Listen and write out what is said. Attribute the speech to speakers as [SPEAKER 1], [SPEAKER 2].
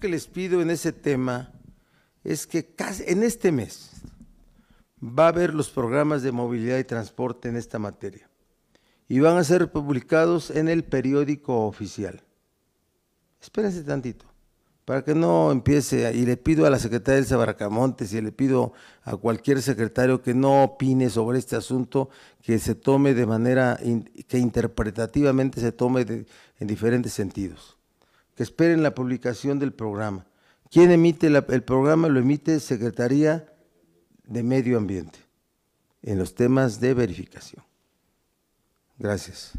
[SPEAKER 1] que les pido en ese tema es que casi en este mes va a haber los programas de movilidad y transporte en esta materia y van a ser publicados en el periódico oficial. Espérense tantito, para que no empiece, y le pido a la secretaria Elsa Baracamontes y le pido a cualquier secretario que no opine sobre este asunto, que se tome de manera, que interpretativamente se tome en diferentes sentidos que esperen la publicación del programa. ¿Quién emite el programa? Lo emite Secretaría de Medio Ambiente en los temas de verificación. Gracias.